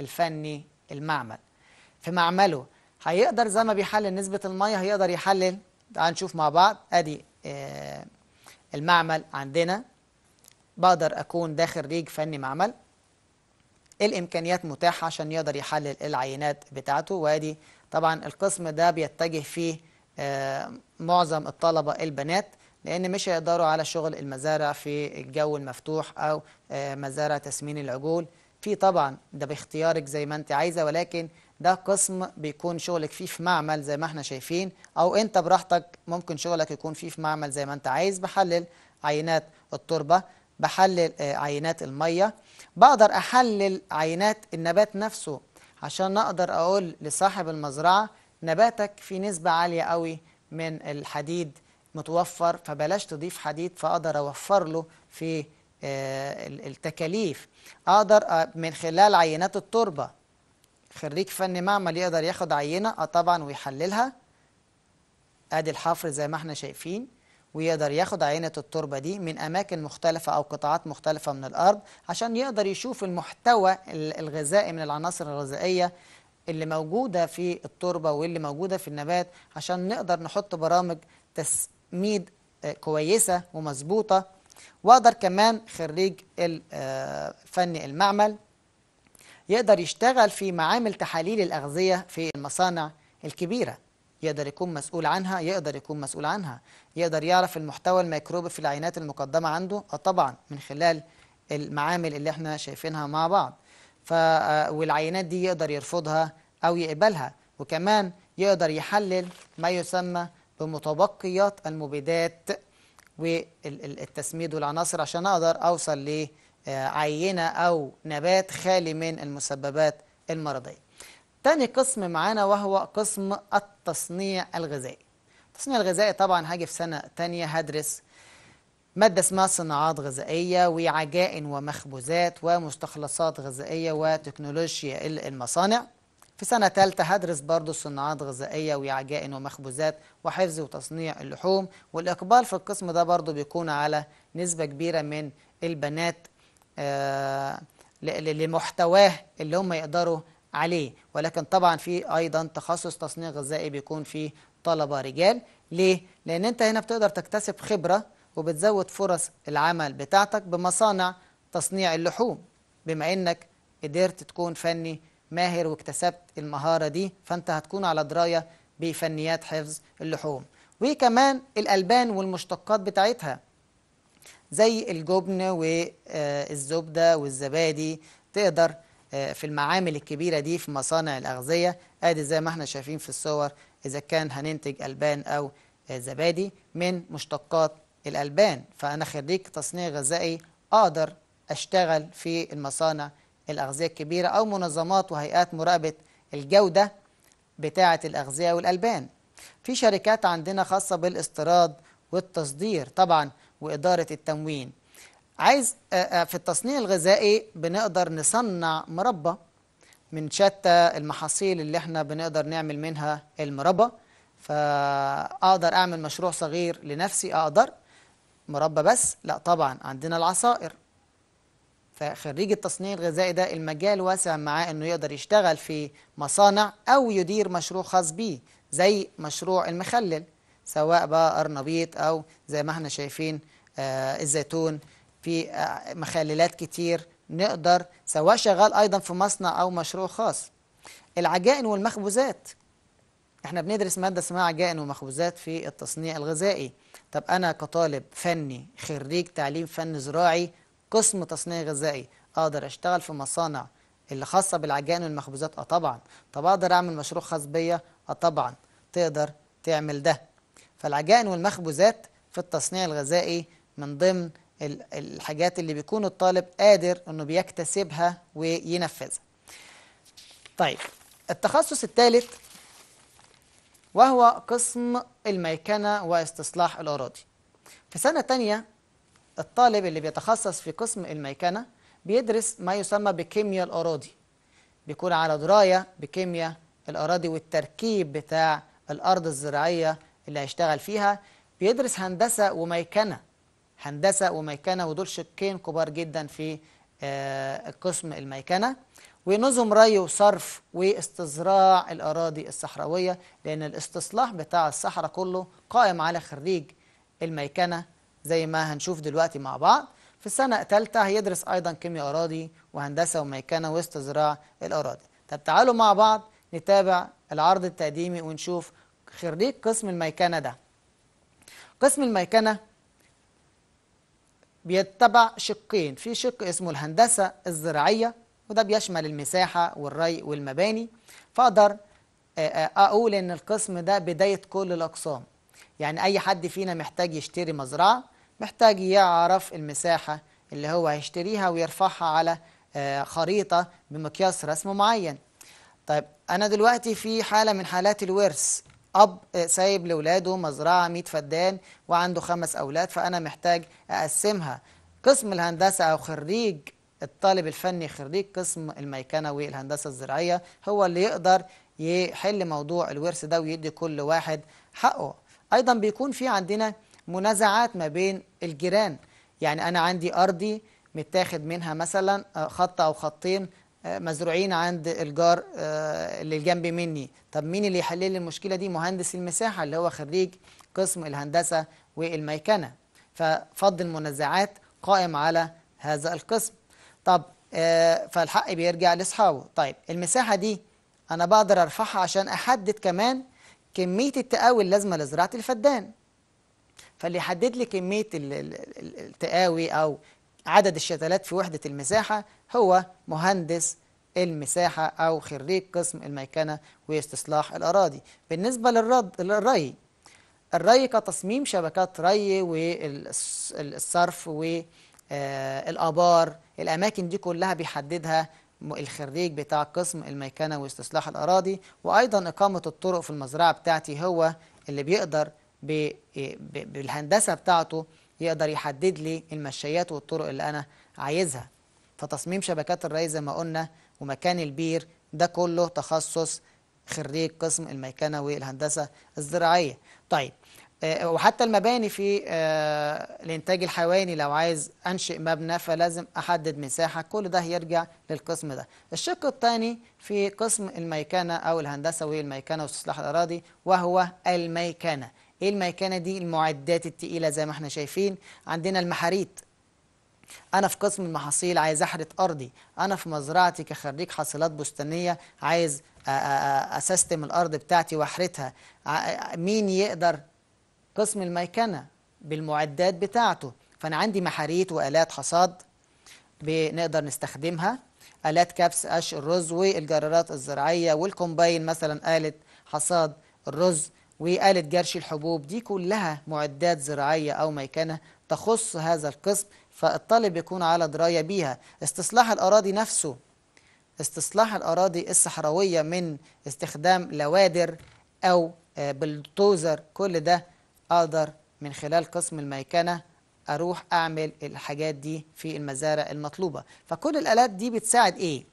الفني المعمل في معمله هيقدر زي ما بيحلل نسبة المية هيقدر يحلل تعال نشوف مع بعض أدي آه المعمل عندنا بقدر أكون ده خريج فني معمل الإمكانيات متاحة عشان يقدر يحلل العينات بتاعته وأدي طبعا القسم ده بيتجه فيه آه معظم الطلبة البنات لأن مش هيقدروا على شغل المزارع في الجو المفتوح أو آه، مزارع تسمين العجول في طبعا ده باختيارك زي ما أنت عايزة ولكن ده قسم بيكون شغلك فيه في معمل زي ما احنا شايفين أو أنت براحتك ممكن شغلك يكون فيه في معمل زي ما أنت عايز بحلل عينات التربة بحلل آه، عينات المية بقدر أحلل عينات النبات نفسه عشان أقدر أقول لصاحب المزرعة نباتك في نسبة عالية قوي من الحديد متوفر فبلاش تضيف حديد فأقدر أوفر له في آه، التكاليف أقدر آه، من خلال عينات التربة خريج فن معمل يقدر ياخد عينة آه، طبعا ويحللها ادي الحفر زي ما احنا شايفين ويقدر ياخد عينة التربة دي من أماكن مختلفة أو قطاعات مختلفة من الأرض عشان يقدر يشوف المحتوى الغذائي من العناصر الغذائية اللي موجودة في التربة واللي موجودة في النبات عشان نقدر نحط برامج تس ميد آه، كويسة ومظبوطة وأقدر كمان خريج آه، فن المعمل يقدر يشتغل في معامل تحاليل الأغذية في المصانع الكبيرة يقدر يكون مسؤول عنها يقدر يكون مسؤول عنها يقدر يعرف المحتوى الميكروبي في العينات المقدمة عنده آه، طبعا من خلال المعامل اللي احنا شايفينها مع بعض ف والعينات دي يقدر يرفضها أو يقبلها وكمان يقدر يحلل ما يسمى بمتبقيات المبيدات والتسميد والعناصر عشان أقدر أوصل لعينة أو نبات خالي من المسببات المرضية تاني قسم معانا وهو قسم التصنيع الغذائي التصنيع الغذائي طبعا هاجي في سنة تانية هدرس مادة اسمها صناعات غذائية وعجائن ومخبوزات ومستخلصات غذائية وتكنولوجيا المصانع في سنة ثالثة هدرس برضو صناعات غذائية وعجائن ومخبوزات وحفظ وتصنيع اللحوم والإقبال في القسم ده برضو بيكون على نسبة كبيرة من البنات آه، لمحتواه اللي هم يقدروا عليه ولكن طبعا في أيضا تخصص تصنيع غذائي بيكون فيه طلبة رجال ليه؟ لأن أنت هنا بتقدر تكتسب خبرة وبتزود فرص العمل بتاعتك بمصانع تصنيع اللحوم بما أنك قدرت تكون فني ماهر واكتسبت المهارة دي فأنت هتكون على دراية بفنيات حفظ اللحوم وكمان الألبان والمشتقات بتاعتها زي الجبن والزبدة آه، والزبادي تقدر آه، في المعامل الكبيرة دي في مصانع الأغذية أدي زي ما احنا شايفين في الصور إذا كان هننتج ألبان أو آه، زبادي من مشتقات الألبان فأنا خريج تصنيع غذائي أقدر أشتغل في المصانع الأغذية الكبيرة أو منظمات وهيئات مراقبة الجودة بتاعة الأغذية والألبان في شركات عندنا خاصة بالاستيراد والتصدير طبعا وإدارة التموين عايز آه، آه، في التصنيع الغذائي بنقدر نصنع مربى من شتى المحاصيل اللي احنا بنقدر نعمل منها المربى فأقدر أعمل مشروع صغير لنفسي أقدر مربى بس لا طبعا عندنا العصائر فخريج التصنيع الغذائي ده المجال واسع معاه انه يقدر يشتغل في مصانع او يدير مشروع خاص بيه زي مشروع المخلل سواء بقى ارنبيط او زي ما احنا شايفين آه الزيتون في آه مخللات كتير نقدر سواء شغال ايضا في مصنع او مشروع خاص العجائن والمخبوزات احنا بندرس ماده اسمها عجائن ومخبوزات في التصنيع الغذائي طب انا كطالب فني خريج تعليم فن زراعي قسم تصنيع غذائي اقدر اشتغل في مصانع اللي خاصه بالعجائن والمخبوزات اه طبعا طب اقدر اعمل مشروع خاص بيا اه طبعا تقدر تعمل ده فالعجائن والمخبوزات في التصنيع الغذائي من ضمن الحاجات اللي بيكون الطالب قادر انه بيكتسبها وينفذها طيب التخصص الثالث وهو قسم الميكنة واستصلاح الأراضي في سنة ثانيه الطالب اللي بيتخصص في قسم الميكنة بيدرس ما يسمى بكيمياء الأراضي بيكون على دراية بكيمياء الأراضي والتركيب بتاع الأرض الزراعية اللي هيشتغل فيها بيدرس هندسة وميكنة هندسة وميكنة ودول شقين كبار جدا في آه، قسم الميكنة ونظم ري وصرف واستزراع الأراضي الصحراوية لأن الاستصلاح بتاع الصحراء كله قائم على خريج الميكنة زي ما هنشوف دلوقتي مع بعض في السنة الثالثة هيدرس أيضا كيمياء أراضي وهندسة وميكنة واستزراع الأراضي طب تعالوا مع بعض نتابع العرض التقديمي ونشوف خريج قسم الميكانة ده قسم الميكانة بيتبع شقين في شق اسمه الهندسة الزراعية وده بيشمل المساحة والري والمباني فأقدر أقول إن القسم ده بداية كل الأقسام يعني أي حد فينا محتاج يشتري مزرعة محتاج يعرف المساحة اللي هو هيشتريها ويرفعها على آه، خريطة بمقياس رسم معين طيب أنا دلوقتي في حالة من حالات الورث أب آه، سايب لأولاده مزرعة 100 فدان وعنده خمس أولاد فأنا محتاج أقسمها قسم الهندسة أو خريج الطالب الفني خريج قسم الميكنة والهندسة الزراعية هو اللي يقدر يحل موضوع الورث ده ويدي كل واحد حقه أيضا بيكون في عندنا منازعات ما بين الجيران يعني أنا عندي أرضي متاخد منها مثلا آه، خط أو خطين آه، مزروعين عند الجار آه، اللي جنب مني طب مين اللي يحل لي المشكلة دي مهندس المساحة اللي هو خريج قسم الهندسة والميكنة ففض المنازعات قائم على هذا القسم طب فالحق بيرجع لأصحابه طيب المساحة دي أنا بقدر أرفعها عشان أحدد كمان كمية التقاوي اللازمة لزراعة الفدان فاللي يحدد لي كمية التقاوي أو عدد الشتلات في وحدة المساحة هو مهندس المساحة أو خريج قسم الميكنة واستصلاح الأراضي بالنسبة للرد للري الري كتصميم شبكات ري والصرف والآبار آه، الأماكن دي كلها بيحددها الخريج بتاع قسم الميكنة واستصلاح الأراضي وأيضا إقامة الطرق في المزرعة بتاعتي هو اللي بيقدر إيه، بالهندسة بتاعته يقدر يحدد لي المشيات والطرق اللي أنا عايزها فتصميم شبكات الري زي ما قلنا ومكان البير ده كله تخصص خريج قسم الميكنة والهندسة الزراعية طيب آه، وحتى المباني في آه، الإنتاج الحيواني لو عايز أنشئ مبنى فلازم أحدد مساحة كل ده هيرجع للقسم ده الشق الثاني في قسم الميكنة أو الهندسة والميكنة واستصلاح الأراضي وهو الميكنة ايه الميكنه دي المعدات التقيله زي ما احنا شايفين عندنا المحاريت انا في قسم المحاصيل عايز احرث ارضي انا في مزرعتي كخريج حاصلات بستانيه عايز اسستم الارض بتاعتي واحرتها مين يقدر قسم الميكنه بالمعدات بتاعته فانا عندي محاريت والات حصاد بنقدر نستخدمها الات كبس قش الرز والجرارات الزراعيه والكومباين مثلا اله حصاد الرز وآلة جرش الحبوب دي كلها معدات زراعية أو ميكنة تخص هذا القسم فالطالب يكون على دراية بيها استصلاح الأراضي نفسه استصلاح الأراضي الصحراوية من استخدام لوادر أو آه، بلتوزر كل ده أقدر من خلال قسم الميكنة أروح أعمل الحاجات دي في المزارع المطلوبة فكل الآلات دي بتساعد إيه؟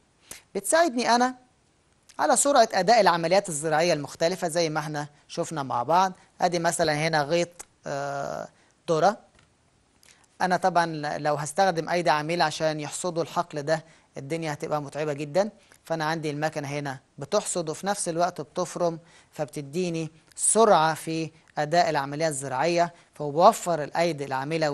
بتساعدني أنا على سرعة أداء العمليات الزراعية المختلفة زي ما احنا شفنا مع بعض أدي مثلا هنا غيط آه، ذرة أنا طبعا لو هستخدم أيدي عميل عشان يحصدوا الحقل ده الدنيا هتبقى متعبة جدا فأنا عندي المكنة هنا بتحصد وفي نفس الوقت بتفرم فبتديني سرعة في أداء العملية الزراعية فبوفر الأيدي العاملة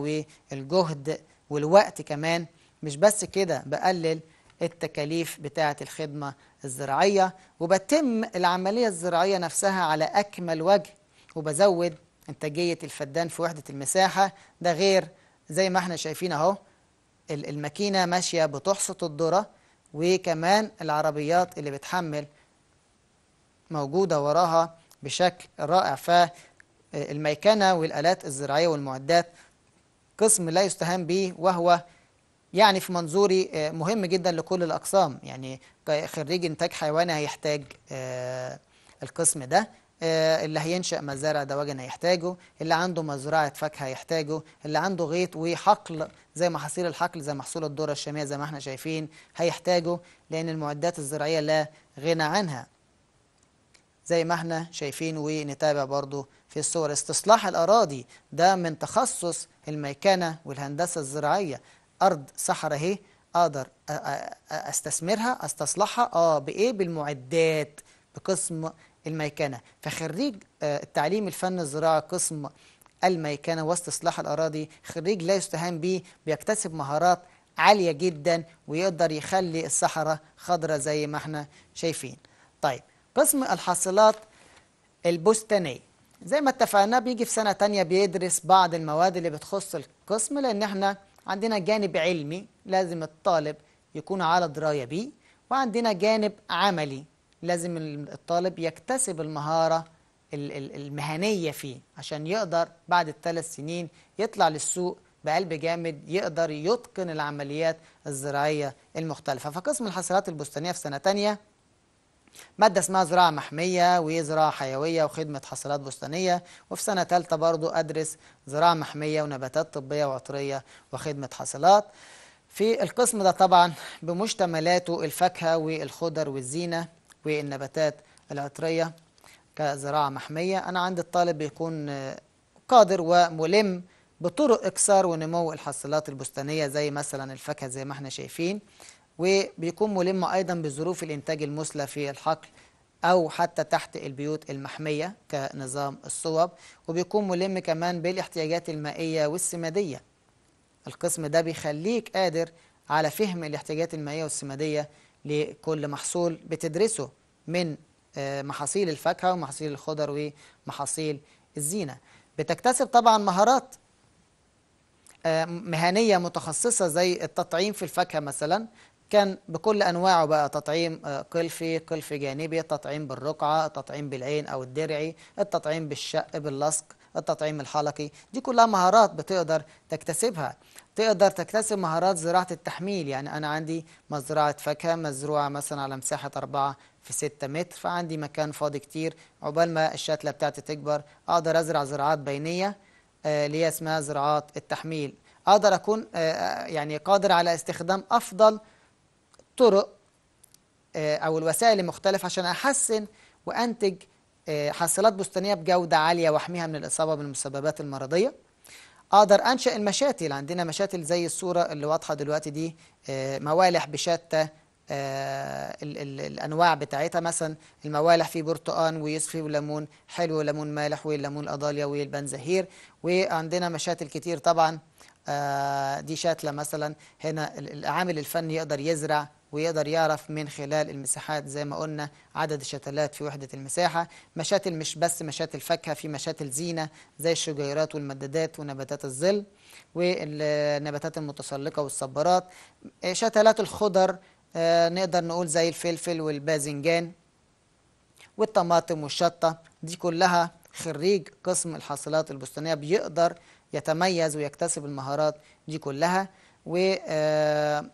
والجهد والوقت كمان مش بس كده بقلل التكاليف بتاعة الخدمة الزراعية وبتم العملية الزراعية نفسها على أكمل وجه وبزود إنتاجية الفدان في وحدة المساحة ده غير زي ما احنا شايفين اهو الماكينة ماشية بتحصط الذرة وكمان العربيات اللي بتحمل موجودة وراها بشكل رائع فالميكنة والآلات الزراعية والمعدات قسم لا يستهان به وهو يعني في منظوري آه، مهم جدا لكل الأقسام يعني خريج إنتاج حيواني هيحتاج آه، القسم ده آه، اللي هينشأ مزارع دواجن هيحتاجه اللي عنده مزرعة فاكهة هيحتاجه اللي عنده غيط وحقل زي محاصيل الحقل زي محصول الدورة الشامية زي ما احنا شايفين هيحتاجه لأن المعدات الزراعية لا غنى عنها زي ما احنا شايفين ونتابع برضو في الصور استصلاح الأراضي ده من تخصص الميكانة والهندسة الزراعية أرض صحراء اهي اقدر استثمرها استصلحها اه بايه بالمعدات بقسم الميكنه فخريج آه، التعليم الفن الزراعي قسم الميكنه واستصلاح الاراضي خريج لا يستهان به بيكتسب مهارات عاليه جدا ويقدر يخلي الصحراء خضراء زي ما احنا شايفين طيب قسم الحاصلات البستانيه زي ما اتفقنا بيجي في سنه تانية بيدرس بعض المواد اللي بتخص القسم لان احنا عندنا جانب علمي لازم الطالب يكون على دراية بيه وعندنا جانب عملي لازم الطالب يكتسب المهارة المهنية فيه عشان يقدر بعد الثلاث سنين يطلع للسوق بقلب جامد يقدر يتقن العمليات الزراعية المختلفة فقسم الحصيلات البستانية في سنة تانية مادة اسمها زراعة محمية وزراعة حيوية وخدمة حصلات بستانية وفي سنة تالتة برضو أدرس زراعة محمية ونباتات طبية وعطرية وخدمة حصلات في القسم ده طبعا بمشتملاته الفاكهة والخضر والزينة والنباتات العطرية كزراعة محمية أنا عندي الطالب بيكون قادر وملم بطرق إكثار ونمو الحصلات البستانية زي مثلا الفاكهة زي ما احنا شايفين وبيكون ملم أيضا بظروف الإنتاج المثلى في الحقل أو حتى تحت البيوت المحمية كنظام الصوب وبيكون ملم كمان بالاحتياجات المائية والسمادية القسم ده بيخليك قادر على فهم الاحتياجات المائية والسمادية لكل محصول بتدرسه من آه، محاصيل الفاكهة ومحاصيل الخضر ومحاصيل الزينة بتكتسب طبعا مهارات آه، مهنية متخصصة زي التطعيم في الفاكهة مثلا كان بكل أنواعه بقى تطعيم آه، قلفي قلفي جانبي تطعيم بالرقعة التطعيم بالعين أو الدرعي التطعيم بالشق باللصق التطعيم الحلقي دي كلها مهارات بتقدر تكتسبها تقدر تكتسب مهارات زراعة التحميل يعني أنا عندي مزرعة فاكهة مزروعة مثلا على مساحة 4 في 6 متر فعندي مكان فاضي كتير عقبال ما الشتلة بتاعتي تكبر أقدر أزرع زراعات بينية آه، اللي هي اسمها زراعات التحميل أقدر أكون آه، يعني قادر على استخدام أفضل الطرق آه، أو الوسائل المختلفة عشان أحسن وأنتج آه، حاصلات بستانية بجودة عالية وأحميها من الإصابة بالمسببات المرضية أقدر أنشأ المشاتل عندنا مشاتل زي الصورة اللي واضحة دلوقتي دي آه، موالح بشتى الانواع بتاعتها مثلا الموالح في برتقان ويصفي وليمون حلو وليمون مالح والليمون الاضاليا والبنزهير وعندنا مشاتل كتير طبعا دي شاتله مثلا هنا العامل الفني يقدر يزرع ويقدر يعرف من خلال المساحات زي ما قلنا عدد الشتلات في وحدة المساحة مشاتل مش بس مشاتل فاكهة في مشاتل زينة زي الشجيرات والمدادات ونباتات الظل والنباتات المتسلقة والصبارات شتلات الخضر آه، نقدر نقول زي الفلفل والباذنجان والطماطم والشطة دي كلها خريج قسم الحاصلات البستانية بيقدر يتميز ويكتسب المهارات دي كلها و آه،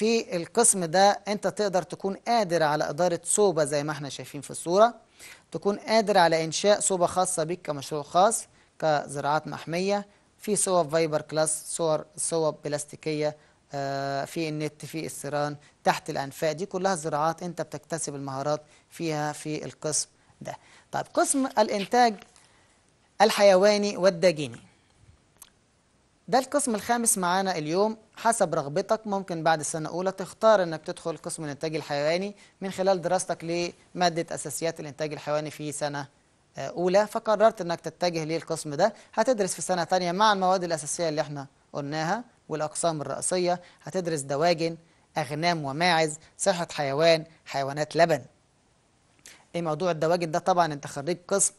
في القسم ده انت تقدر تكون قادر على إدارة صوبة زي ما احنا شايفين في الصورة تكون قادر على إنشاء صوبة خاصة بك كمشروع خاص كزراعات محمية في صوب فايبر كلاس صور صوب بلاستيكية آه، في النت في السيران تحت الأنفاق دي كلها زراعات أنت بتكتسب المهارات فيها في القسم ده طيب قسم الإنتاج الحيواني والداجيني ده القسم الخامس معانا اليوم حسب رغبتك ممكن بعد السنة أولى تختار أنك تدخل قسم الإنتاج الحيواني من خلال دراستك لمادة أساسيات الإنتاج الحيواني في سنة آه، أولى فقررت أنك تتجه للقسم ده هتدرس في سنة تانية مع المواد الأساسية اللي احنا قلناها والأقسام الرئيسية هتدرس دواجن أغنام وماعز صحة حيوان حيوانات لبن ايه موضوع الدواجن ده طبعا انت خريج قسم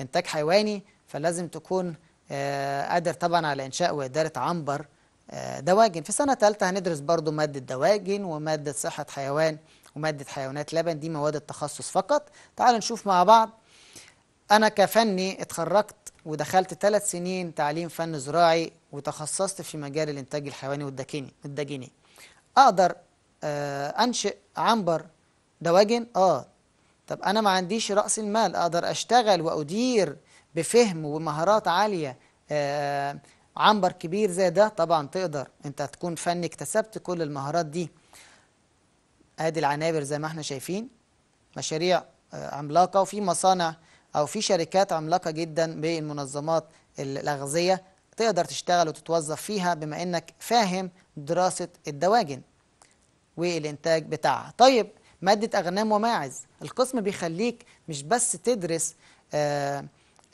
انتاج حيواني فلازم تكون آه، قادر طبعا على إنشاء وإدارة عنبر آه، دواجن في سنة ثالثة هندرس برضو مادة دواجن ومادة صحة حيوان ومادة حيوانات لبن دي مواد التخصص فقط تعالوا نشوف مع بعض أنا كفني اتخرجت ودخلت ثلاث سنين تعليم فن زراعي وتخصصت في مجال الإنتاج الحيواني والدجيني الدجيني أقدر آه، أنشئ عنبر دواجن آه طب أنا ما عنديش رأس المال أقدر أشتغل وأدير بفهم ومهارات عالية آه، عنبر كبير زي ده طبعا تقدر انت تكون فني اكتسبت كل المهارات دي ادي العنابر زي ما احنا شايفين مشاريع آه، عملاقة وفي مصانع او في شركات عملاقة جدا بالمنظمات الأغذية تقدر تشتغل وتتوظف فيها بما انك فاهم دراسة الدواجن والإنتاج بتاعها طيب مادة أغنام وماعز القسم بيخليك مش بس تدرس آه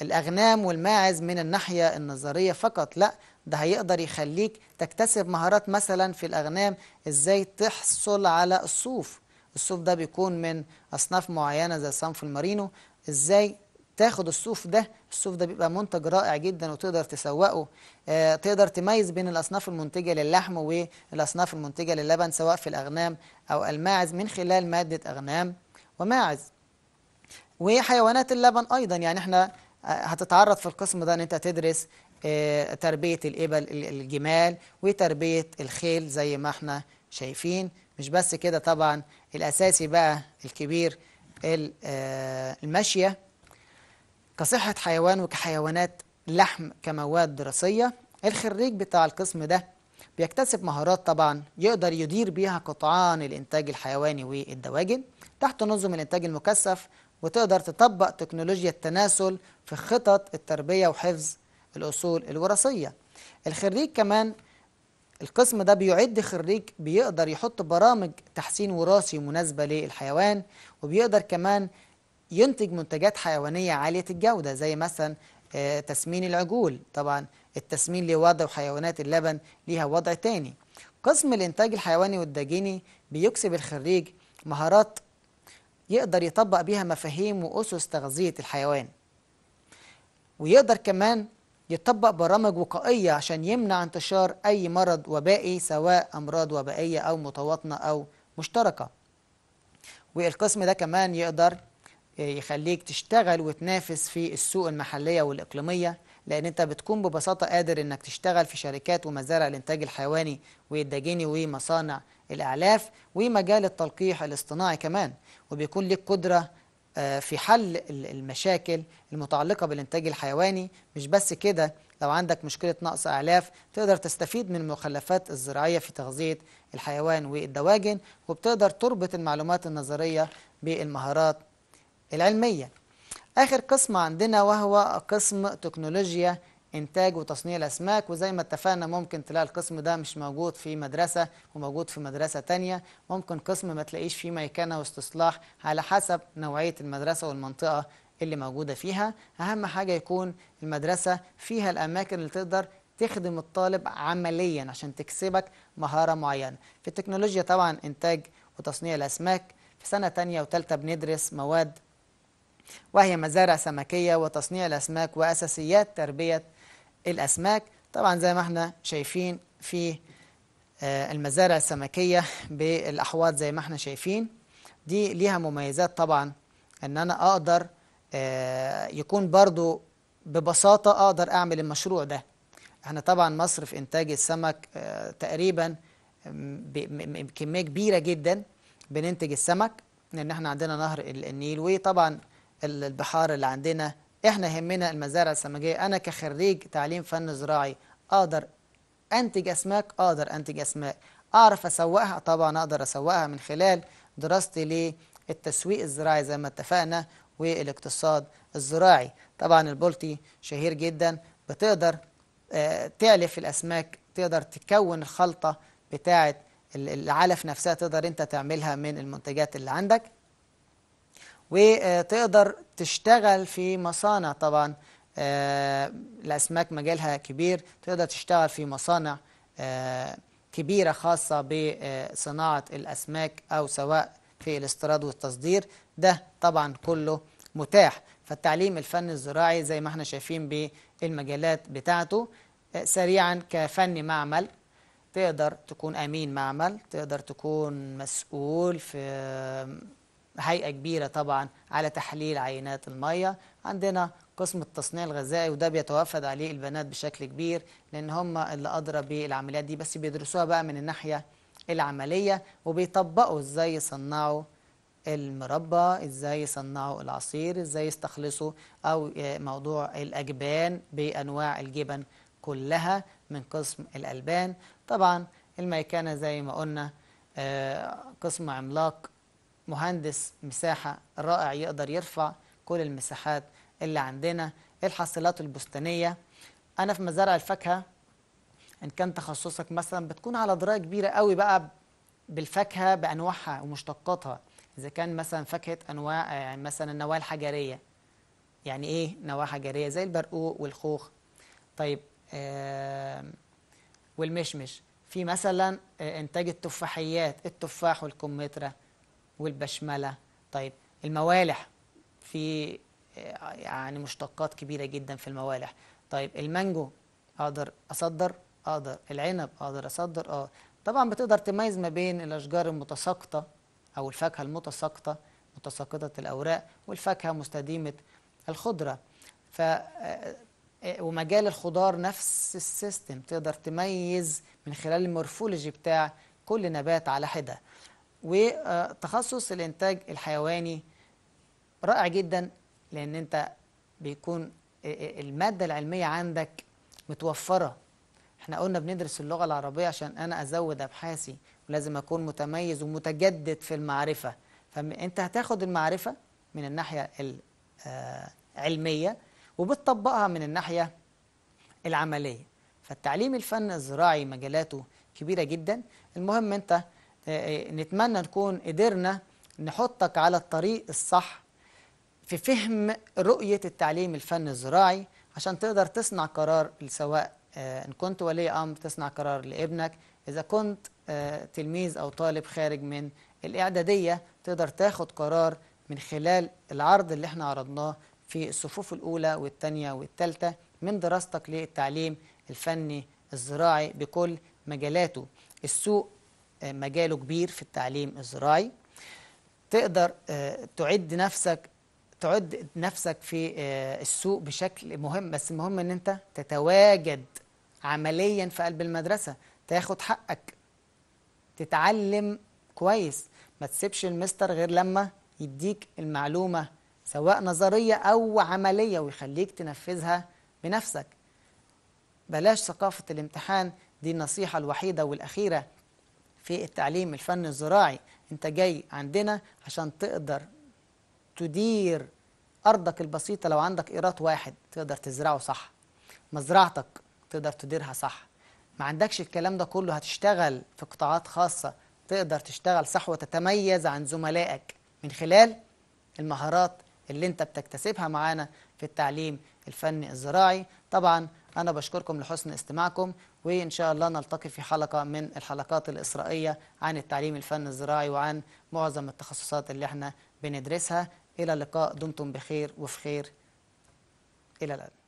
الأغنام والماعز من الناحية النظرية فقط لا ده هيقدر يخليك تكتسب مهارات مثلا في الأغنام إزاي تحصل على الصوف الصوف ده بيكون من أصناف معينة زي صنف المارينو إزاي تاخد الصوف ده الصوف ده بيبقى منتج رائع جدا وتقدر تسوقه آه تقدر تميز بين الأصناف المنتجة للحم والأصناف المنتجة للبن سواء في الأغنام أو الماعز من خلال مادة أغنام وماعز وحيوانات اللبن أيضا يعني احنا هتتعرض في القسم ده ان انت تدرس آه، تربية الإبل الجمال وتربية الخيل زي ما احنا شايفين مش بس كده طبعا الأساسي بقى الكبير آه، الماشية كصحة حيوان وكحيوانات لحم كمواد دراسية الخريج بتاع القسم ده بيكتسب مهارات طبعا يقدر يدير بيها قطعان الإنتاج الحيواني والدواجن تحت نظم الإنتاج المكثف وتقدر تطبق تكنولوجيا التناسل في خطط التربية وحفظ الأصول الوراثية الخريج كمان القسم ده بيعد خريج بيقدر يحط برامج تحسين وراثي مناسبة للحيوان وبيقدر كمان ينتج منتجات حيوانية عالية الجودة زي مثلا آه، تسمين العجول طبعا التسمين ليه وضع وحيوانات اللبن ليها وضع تاني قسم الإنتاج الحيواني والدجيني بيكسب الخريج مهارات يقدر يطبق بيها مفاهيم وأسس تغذية الحيوان ويقدر كمان يطبق برامج وقائية عشان يمنع انتشار أي مرض وبائي سواء أمراض وبائية أو متواطنة أو مشتركة والقسم ده كمان يقدر يخليك تشتغل وتنافس في السوق المحلية والإقليمية لان انت بتكون ببساطه قادر انك تشتغل في شركات ومزارع الانتاج الحيواني والدجيني ومصانع الاعلاف ومجال التلقيح الاصطناعي كمان وبيكون ليك قدره آه، في حل المشاكل المتعلقه بالانتاج الحيواني مش بس كده لو عندك مشكله نقص اعلاف تقدر تستفيد من المخلفات الزراعيه في تغذيه الحيوان والدواجن وبتقدر تربط المعلومات النظريه بالمهارات العلميه آخر قسم عندنا وهو قسم تكنولوجيا إنتاج وتصنيع الأسماك وزي ما اتفقنا ممكن تلاقي القسم ده مش موجود في مدرسة وموجود في مدرسة تانية ممكن قسم ما تلاقيش فيه ميكنة واستصلاح على حسب نوعية المدرسة والمنطقة اللي موجودة فيها أهم حاجة يكون المدرسة فيها الأماكن اللي تقدر تخدم الطالب عمليا عشان تكسبك مهارة معينة في التكنولوجيا طبعا إنتاج وتصنيع الأسماك في سنة تانية وثالثه بندرس مواد وهي مزارع سمكية وتصنيع الأسماك وأساسيات تربية الأسماك طبعا زي ما احنا شايفين في آه، المزارع السمكية بالأحواض زي ما احنا شايفين دي ليها مميزات طبعا ان انا اقدر آه، يكون برضو ببساطة اقدر اعمل المشروع ده احنا طبعا مصر في انتاج السمك آه، تقريبا بكمية كبيرة جدا بننتج السمك لان احنا عندنا نهر النيل وطبعا البحار اللي عندنا احنا يهمنا المزارع السمكيه انا كخريج تعليم فن زراعي اقدر انتج اسماك اقدر انتج اسماك اعرف اسوقها طبعا اقدر اسوقها من خلال دراستي للتسويق الزراعي زي ما اتفقنا والاقتصاد الزراعي طبعا البولتي شهير جدا بتقدر آه، تعلف الاسماك تقدر تكون الخلطه بتاعه العلف نفسها تقدر انت تعملها من المنتجات اللي عندك وتقدر تشتغل في مصانع طبعا الأسماك آه، مجالها كبير تقدر تشتغل في مصانع آه، كبيرة خاصة بصناعة الأسماك أو سواء في الاستيراد والتصدير ده طبعا كله متاح فالتعليم الفن الزراعي زي ما احنا شايفين بالمجالات بتاعته آه، سريعا كفن معمل تقدر تكون أمين معمل تقدر تكون مسؤول في هيئة كبيرة طبعا على تحليل عينات المية عندنا قسم التصنيع الغذائي وده بيتوافد عليه البنات بشكل كبير لأن هم اللي أدرى بالعمليات دي بس بيدرسوها بقى من الناحية العملية وبيطبقوا إزاي يصنعوا المربى إزاي يصنعوا العصير إزاي يستخلصوا أو آه، موضوع الأجبان بأنواع الجبن كلها من قسم الألبان طبعا الميكانة زي ما قلنا آه، قسم عملاق مهندس مساحة رائع يقدر يرفع كل المساحات اللي عندنا الحاصلات البستانية أنا في مزارع الفاكهة إن كان تخصصك مثلا بتكون على دراية كبيرة قوي بقى بالفاكهة بأنواعها ومشتقاتها إذا كان مثلا فاكهة أنواع يعني مثلا النواة الحجرية يعني إيه نواة حجرية زي البرقوق والخوخ طيب آه والمشمش في مثلا آه، إنتاج التفاحيات التفاح والكمثرى والبشمله طيب الموالح في يعني مشتقات كبيره جدا في الموالح طيب المانجو اقدر اصدر اقدر العنب اقدر اصدر اه طبعا بتقدر تميز ما بين الاشجار المتساقطه او الفاكهه المتساقطه متساقطه الاوراق والفاكهه مستديمه الخضره ف آه، آه، ومجال الخضار نفس السيستم تقدر تميز من خلال المورفولوجي بتاع كل نبات على حده وتخصص الانتاج الحيواني رائع جدا لان انت بيكون الماده العلميه عندك متوفره احنا قلنا بندرس اللغه العربيه عشان انا ازود ابحاثي ولازم اكون متميز ومتجدد في المعرفه فانت هتاخد المعرفه من الناحيه العلميه آه، وبتطبقها من الناحيه العمليه فالتعليم الفن الزراعي مجالاته كبيره جدا المهم انت آه، آه، نتمنى نكون قدرنا نحطك على الطريق الصح في فهم رؤية التعليم الفني الزراعي عشان تقدر تصنع قرار سواء آه، إن كنت ولي أمر تصنع قرار لابنك إذا كنت تلميذ أو طالب خارج من الإعدادية تقدر تاخد قرار من خلال العرض اللي احنا عرضناه في الصفوف الأولى والثانية والثالثة من دراستك للتعليم الفني الزراعي بكل مجالاته السوق مجاله كبير في التعليم الزراعي تقدر آه، تعد نفسك تعد نفسك في آه، السوق بشكل مهم بس المهم ان انت تتواجد عمليا في قلب المدرسة تاخد حقك تتعلم كويس ما تسيبش المستر غير لما يديك المعلومة سواء نظرية أو عملية ويخليك تنفذها بنفسك بلاش ثقافة الامتحان دي النصيحة الوحيدة والأخيرة في التعليم الفني الزراعي انت جاي عندنا عشان تقدر تدير أرضك البسيطة لو عندك إيراد واحد تقدر تزرعه صح مزرعتك تقدر تديرها صح ما عندكش الكلام ده كله هتشتغل في قطاعات خاصة تقدر تشتغل صح وتتميز عن زملائك من خلال المهارات اللي انت بتكتسبها معانا في التعليم الفني الزراعي طبعا أنا بشكركم لحسن استماعكم وإن شاء الله نلتقي في حلقة من الحلقات الإسرائية عن التعليم الفن الزراعي وعن معظم التخصصات اللي احنا بندرسها إلى اللقاء دمتم بخير وفي خير إلى الآن